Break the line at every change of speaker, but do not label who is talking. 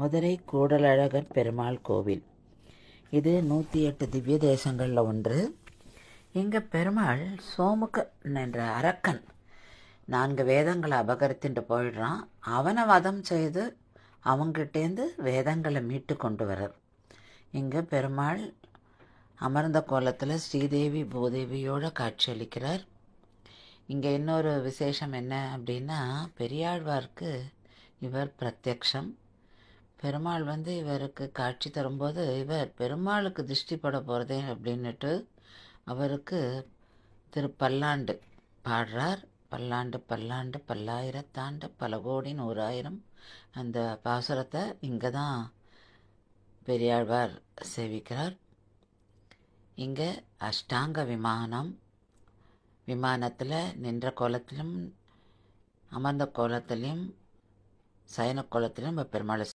மதுரை கூடலழகர் பெருமாள் கோவில் இது நூற்றி எட்டு திவ்ய தேசங்களில் ஒன்று இங்கே பெருமாள் சோமுக்கன் என்ற அரக்கன் நான்கு வேதங்களை அபகரித்துட்டு போயிடுறான் அவனை வதம் செய்து அவங்ககிட்டேருந்து வேதங்களை மீட்டு கொண்டு வரார் இங்கே பெருமாள் அமர்ந்த கோலத்தில் ஸ்ரீதேவி பூதேவியோடு காட்சியளிக்கிறார் இங்கே இன்னொரு விசேஷம் என்ன அப்படின்னா பெரியாழ்வார்க்கு இவர் பிரத்யக்ஷம் பெருமாள் வந்து இவருக்கு காட்சி தரும்போது இவர் பெருமாளுக்கு திருஷ்டி பட போகிறதே அப்படின்னுட்டு அவருக்கு திரு பல்லாண்டு பாடுறார் பல்லாண்டு பல்லாண்டு பல்லாயிரத்தாண்டு பல கோடி நூறாயிரம் அந்த பாசுரத்தை இங்கே தான் பெரியாழ்வார் சேவிக்கிறார் இங்கே அஷ்டாங்க விமானம் விமானத்தில் நின்ற கோலத்திலும் அமர்ந்த கோலத்திலையும் சயன கோலத்திலும் பெருமாள்